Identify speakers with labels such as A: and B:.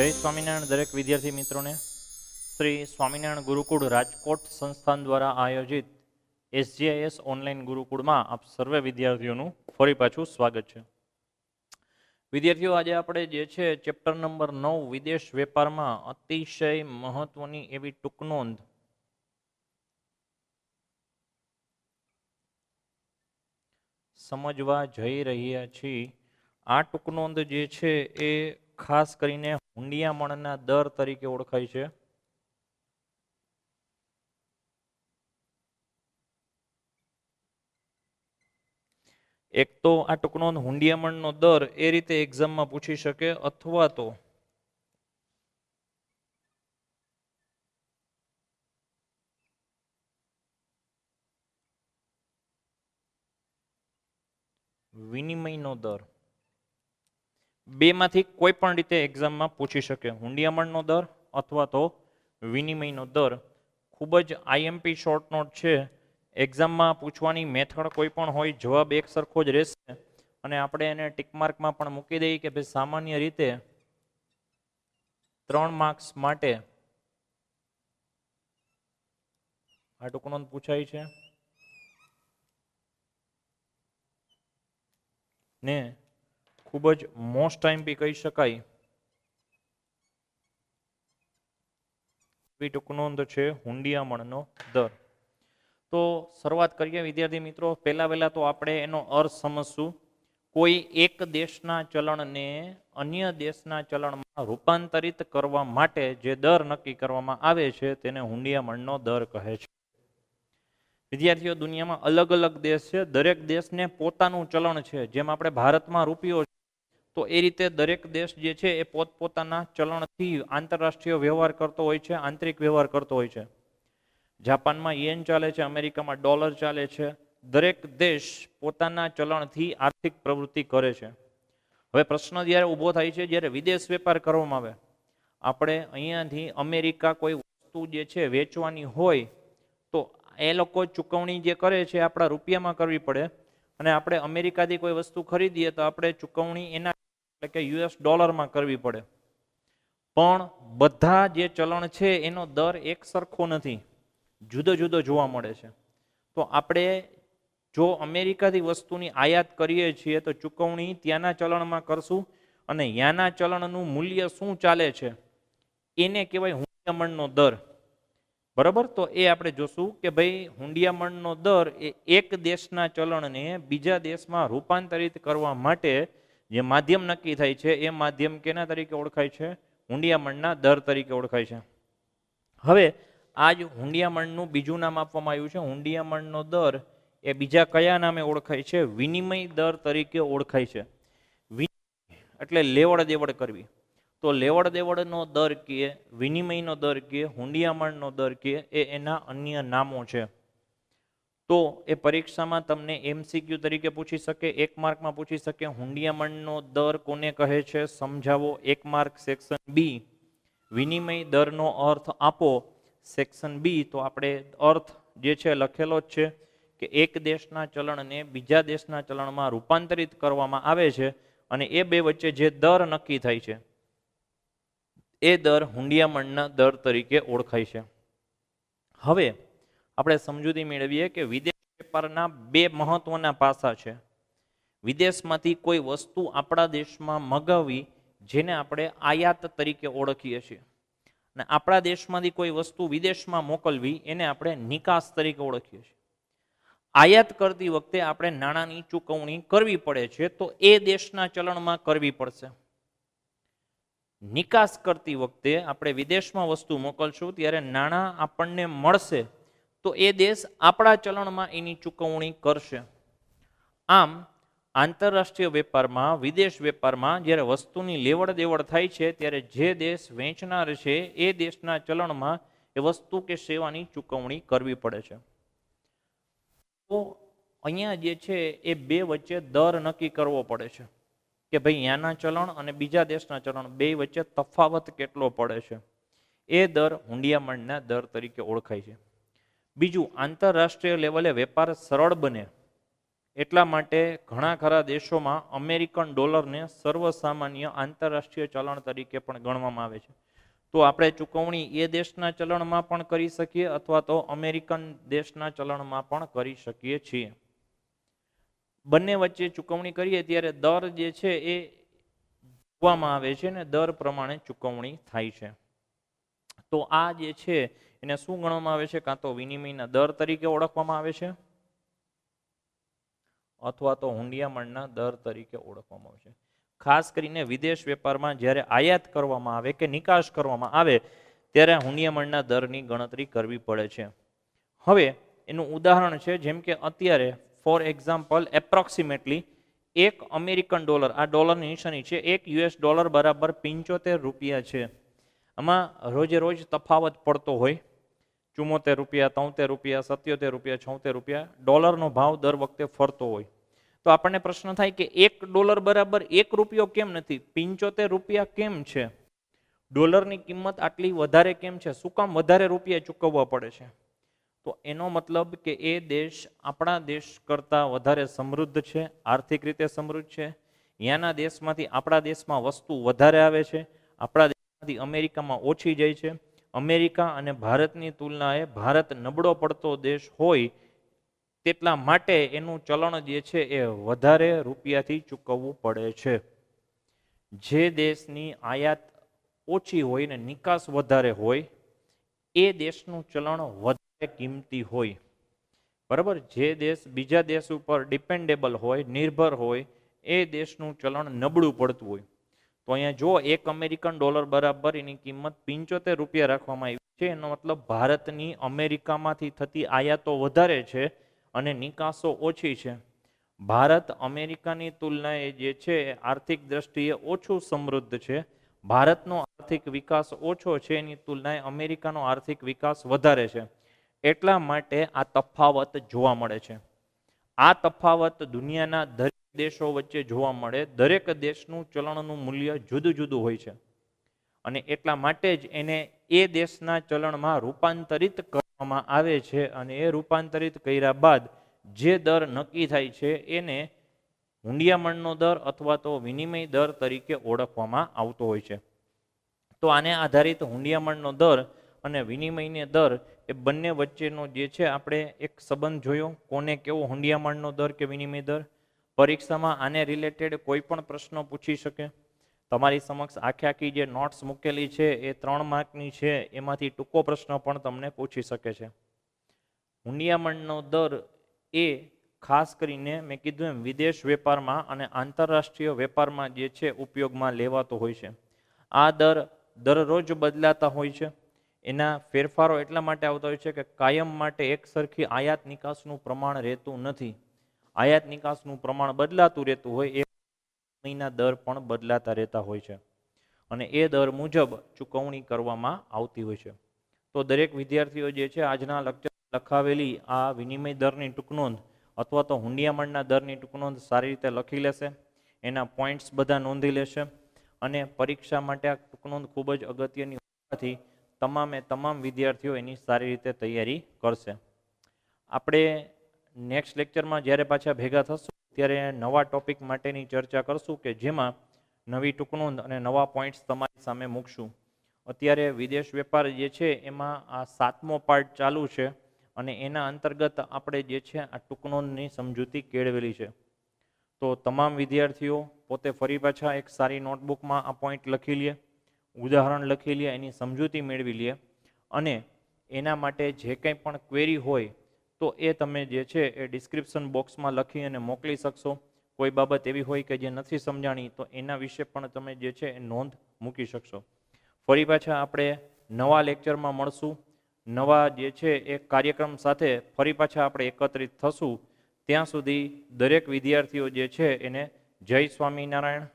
A: જય સ્વામિનારાયણ દરેક વિદ્યાર્થી મિત્રોને શ્રી સ્વામિનારાયણ ગુરુકુળ રાજકોટ સંસ્થાન દ્વારા આયોજિત એસજીઆઈએસ ઓનલાઈન ગુરુકુળમાં આપ સર્વે વિદ્યાર્થીઓનું ફરી પાછું સ્વાગત છે વિદ્યાર્થીઓ આજે આપણે જે છે ચેપ્ટર નંબર નવ વિદેશ વેપારમાં અતિશય મહત્વની એવી ટૂંક નોંધ સમજવા જઈ રહ્યા છીએ આ ટૂંક નોંધ જે છે એ ખાસ કરીને હુંડિયામણના દર તરીકે ઓળખાય છે એક તો આ ટૂંકનો હુંડિયામણનો દર એ રીતે એક્ઝામમાં પૂછી શકે અથવા તો વિનિમયનો દર બેમાંથી કોઈ પણ રીતે એક્ઝામમાં પૂછી શકે હુંડિયામણનો દર અથવા તો વિનિમયનો દર ખૂબ જ આઈએમપી શોર્ટ નોટ છે એક્ઝામમાં પૂછવાની મેથડ કોઈ પણ હોય જવાબ એક સરખો જ રહેશે અને આપણે એને ટીકમાર્કમાં પણ મૂકી દઈએ કે ભાઈ સામાન્ય રીતે ત્રણ માર્ક્સ માટે આ ટૂંકનો પૂછાય છે ને ખૂબ જ મોસ્ટ ટાઈમ બી કહી શકાય ટૂંકનોંધ છે હુંડિયામણનો દર તો શરૂઆત કરીએ વિદ્યાર્થી મિત્રો પહેલાં પહેલાં તો આપણે એનો અર્થ સમજશું કોઈ એક દેશના ચલણને અન્ય દેશના ચલણમાં રૂપાંતરિત કરવા માટે જે દર નક્કી કરવામાં આવે છે તેને હુંડિયામણનો દર કહે છે વિદ્યાર્થીઓ દુનિયામાં અલગ અલગ દેશ છે દરેક દેશને પોતાનું ચલણ છે જેમ આપણે ભારતમાં રૂપિયો તો એ રીતે દરેક દેશ જે છે એ પોતપોતાના ચલણથી આંતરરાષ્ટ્રીય વ્યવહાર કરતો હોય છે આંતરિક વ્યવહાર કરતો હોય છે જાપાનમાં યેન ચાલે છે અમેરિકામાં ડોલર ચાલે છે દરેક દેશ પોતાના ચલણથી આર્થિક પ્રવૃત્તિ કરે છે હવે પ્રશ્ન જ્યારે ઊભો થાય છે જ્યારે વિદેશ વેપાર કરવામાં આવે આપણે અહીંયાથી અમેરિકા કોઈ વસ્તુ જે છે વેચવાની હોય તો એ લોકો ચૂકવણી જે કરે છે આપણા રૂપિયામાં કરવી પડે અને આપણે અમેરિકાથી કોઈ વસ્તુ ખરીદીએ તો આપણે ચૂકવણી એના એટલે કે યુએસ ડોલરમાં કરવી પડે પણ બધા જે ચલણ છે એનો દર એક સરખો નથી જુદો જુદો જોવા મળે છે તો આપણે જો અમેરિકાથી વસ્તુની આયાત કરીએ છીએ તો ચૂકવણી ત્યાંના ચલણમાં કરશું અને યાના ચલણનું મૂલ્ય શું ચાલે છે એને કહેવાય હુંડિયામણનો દર બરાબર તો એ આપણે જોશું કે ભાઈ હુંડિયામણનો દર એ એક દેશના ચલણને બીજા દેશમાં રૂપાંતરિત કરવા માટે જે માધ્યમ નક્કી થાય છે એ માધ્યમ કેના તરીકે ઓળખાય છે હુંડિયામણના દર તરીકે ઓળખાય છે હવે આ જ હુંડિયામણનું બીજું નામ આપવામાં આવ્યું છે હુંડિયામણનો દર એ બીજા કયા નામે ઓળખાય છે વિનિમય દર તરીકે ઓળખાય છે એટલે લેવડ દેવડ કરવી તો લેવડ દેવડનો દર કે વિનિમયનો દર કે હુંડિયામણનો દર કે એ એના અન્ય નામો છે તો એ પરીક્ષામાં તમને એમસીક્યુ તરીકે પૂછી શકે એક માર્કમાં પૂછી શકે હુંડિયામણનો દર કોને કહે છે સમજાવો એક માર્ક સેક્શન બી વિનિમય દરનો અર્થ આપો સેક્શન બી તો આપણે અર્થ જે છે લખેલો જ છે કે એક દેશના ચલણને બીજા દેશના ચલણમાં રૂપાંતરિત કરવામાં આવે છે અને એ બે વચ્ચે જે દર નક્કી થાય છે એ દર હુંડિયામણના દર તરીકે ઓળખાય છે હવે આપણે સમજૂતી મેળવીએ કે વિદેશ વેપારના બે મહત્વના પાસા છે વિદેશમાંથી કોઈ વસ્તુ આપણા દેશમાં મગાવી જેને આપણે આયાત તરીકે ઓળખીએ છીએ અને આપણા દેશમાંથી કોઈ વસ્તુ વિદેશમાં મોકલવી એને આપણે નિકાસ તરીકે ઓળખીએ છીએ આયાત કરતી વખતે આપણે નાણાંની ચૂકવણી કરવી પડે છે તો એ દેશના ચલણમાં કરવી પડશે નિકાસ કરતી વખતે આપણે વિદેશમાં વસ્તુ મોકલશું ત્યારે નાણાં આપણને મળશે તો એ દેશ આપણા ચલણમાં એની ચૂકવણી કરશે આમ આંતરરાષ્ટ્રીય વેપારમાં વિદેશ વેપારમાં જ્યારે વસ્તુની લેવડ દેવડ થાય છે ત્યારે જે દેશ વેચનાર છે એ દેશના ચલણમાં એ વસ્તુ કે સેવાની ચૂકવણી કરવી પડે છે તો અહીંયા જે છે એ બે વચ્ચે દર નક્કી કરવો પડે છે કે ભાઈ અહીંયાના ચલણ અને બીજા દેશના ચલણ બે વચ્ચે તફાવત કેટલો પડે છે એ દર હુંડિયામણના દર તરીકે ઓળખાય છે બીજું આંતરરાષ્ટ્રીય લેવલે વેપાર સરળ બને એટલા માટે ઘણા ખરા દેશોમાં અમેરિકન ડોલરને સર્વસામાન્ય આંતરરાષ્ટ્રીય ચલણ તરીકે પણ ગણવામાં આવે છે તો આપણે ચૂકવણી એ દેશના ચલણમાં પણ કરી શકીએ અથવા તો અમેરિકન દેશના ચલણમાં પણ કરી શકીએ છીએ બંને વચ્ચે ચૂકવણી કરીએ ત્યારે દર જે છે એ જોવામાં આવે છે ને દર પ્રમાણે ચૂકવણી થાય છે તો આ જે છે એને શું ગણવામાં આવે છે કાં તો વિનિમયના દર તરીકે ઓળખવામાં આવે છે અથવા તો હુંડિયામણના દર તરીકે ઓળખવામાં આવે છે ખાસ કરીને વિદેશ વેપારમાં જ્યારે આયાત કરવામાં આવે કે નિકાસ કરવામાં આવે ત્યારે હુંડિયામણના દરની ગણતરી કરવી પડે છે હવે એનું ઉદાહરણ છે જેમ કે અત્યારે ફોર એક્ઝામ્પલ એપ્રોક્સિમેટલી એક અમેરિકન ડોલર આ ડોલરની નિશાની છે એક યુએસ ડોલર બરાબર પંચોતેર રૂપિયા છે આમાં રોજે રોજ તફાવત પડતો હોય ચુમ્મોતેર રૂપિયા તોતેર રૂપિયા સત્યોતેર રૂપિયા છોતેર રૂપિયા ડોલરનો ભાવ દર વખતે ફરતો હોય તો આપણને પ્રશ્ન થાય કે એક ડોલર બરાબર એક રૂપિયો કેમ નથી પિંચોતેર રૂપિયા કેમ છે ડોલરની કિંમત આટલી વધારે કેમ છે શું કામ વધારે રૂપિયા ચૂકવવા પડે છે તો એનો મતલબ કે એ દેશ આપણા દેશ કરતાં વધારે સમૃદ્ધ છે આર્થિક રીતે સમૃદ્ધ છે યાના દેશમાંથી આપણા દેશમાં વસ્તુ વધારે આવે છે આપણા માંથી અમેરિકામાં ઓછી જાય છે અમેરિકા અને ભારતની તુલનાએ ભારત નબળો પડતો દેશ હોય તેટલા માટે એનું ચલણ જે છે એ વધારે રૂપિયાથી ચૂકવવું પડે છે જે દેશની આયાત ઓછી હોય ને નિકાસ વધારે હોય એ દેશનું ચલણ વધારે કિંમતી હોય બરાબર જે દેશ બીજા દેશ ઉપર ડિપેન્ડેબલ હોય નિર્ભર હોય એ દેશનું ચલણ નબળું પડતું હોય તો અહીંયા જો એક અમેરિકન ડોલર બરાબર એની કિંમત પિંચોતેર રૂપિયા રાખવામાં આવી છે એનો મતલબ ભારતની અમેરિકામાંથી થતી આયાતો વધારે છે અને નિકાસો ઓછી છે ભારત અમેરિકાની તુલનાએ જે છે આર્થિક દ્રષ્ટિએ ઓછું સમૃદ્ધ છે ભારતનો આર્થિક વિકાસ ઓછો છે એની તુલનાએ અમેરિકાનો આર્થિક વિકાસ વધારે છે એટલા માટે આ તફાવત જોવા મળે છે આ તફાવત દુનિયાના દેશો વચ્ચે જોવા મળે દરેક દેશનું ચલણનું મૂલ્ય જુદું જુદું હોય છે અને એટલા માટે જ એને એ દેશના ચલણમાં રૂપાંતરિત કરવામાં આવે છે અને એ રૂપાંતરિત કર્યા બાદ જે દર નક્કી થાય છે એને હુંડિયામણનો દર અથવા તો વિનિમય દર તરીકે ઓળખવામાં આવતો હોય છે તો આને આધારિત હુંડિયામણનો દર અને વિનિમયને દર એ બંને વચ્ચેનો જે છે આપણે એક સંબંધ જોયો કોને કેવો હુંડિયામણનો દર કે વિનિમય દર પરીક્ષામાં આને રિલેટેડ કોઈ પણ પ્રશ્નો પૂછી શકે તમારી સમક્ષ આખી આખી જે નોટ્સ મૂકેલી છે એ ત્રણ માર્કની છે એમાંથી ટૂંકો પ્રશ્ન પણ તમને પૂછી શકે છે હુંડિયામણનો દર એ ખાસ કરીને મેં કીધું એમ વિદેશ વેપારમાં અને આંતરરાષ્ટ્રીય વેપારમાં જે છે ઉપયોગમાં લેવાતો હોય છે આ દર દરરોજ બદલાતા હોય છે એના ફેરફારો એટલા માટે આવતા હોય છે કે કાયમ માટે એકસરખી આયાત નિકાસનું પ્રમાણ રહેતું નથી આયાત નિકાસનું પ્રમાણ બદલાતું રહેતું હોય એ મહિના દર પણ બદલાતા રહેતા હોય છે અને એ દર મુજબ ચૂકવણી કરવામાં આવતી હોય છે તો દરેક વિદ્યાર્થીઓ જે છે આજના લેક્ચર લખાવેલી આ વિનિમય દરની ટૂંકનોંધ અથવા તો હુંડિયામણના દરની ટૂંકનોંધ સારી રીતે લખી લેશે એના પોઈન્ટ્સ બધા નોંધી લેશે અને પરીક્ષા માટે આ ટૂંકનોંધ ખૂબ જ અગત્યની હોવાથી તમામે તમામ વિદ્યાર્થીઓ એની સારી રીતે તૈયારી કરશે આપણે નેક્સ્ટ લેક્ચરમાં જ્યારે પાછા ભેગા થશું ત્યારે નવા ટોપિક માટેની ચર્ચા કરશું કે જેમાં નવી ટૂંકણું અને નવા પોઈન્ટ્સ તમારી સામે મૂકશું અત્યારે વિદેશ વેપાર જે છે એમાં આ સાતમો પાર્ટ ચાલુ છે અને એના અંતર્ગત આપણે જે છે આ ટૂંકનોની સમજૂતી કેળવેલી છે તો તમામ વિદ્યાર્થીઓ પોતે ફરી પાછા એક સારી નોટબુકમાં આ પોઈન્ટ લખી લે ઉદાહરણ લખી લે એની સમજૂતી મેળવી લે અને એના માટે જે કંઈ પણ ક્વેરી હોય તો એ તમે જે છે એ ડિસ્ક્રિપ્શન બોક્સમાં લખી અને મોકલી શકશો કોઈ બાબત એવી હોય કે જે નથી સમજાણી તો એના વિશે પણ તમે જે છે એ નોંધ મૂકી શકશો ફરી પાછા આપણે નવા લેક્ચરમાં મળશું નવા જે છે એ કાર્યક્રમ સાથે ફરી પાછા આપણે એકત્રિત થશું ત્યાં સુધી દરેક વિદ્યાર્થીઓ જે છે એને જય સ્વામિનારાયણ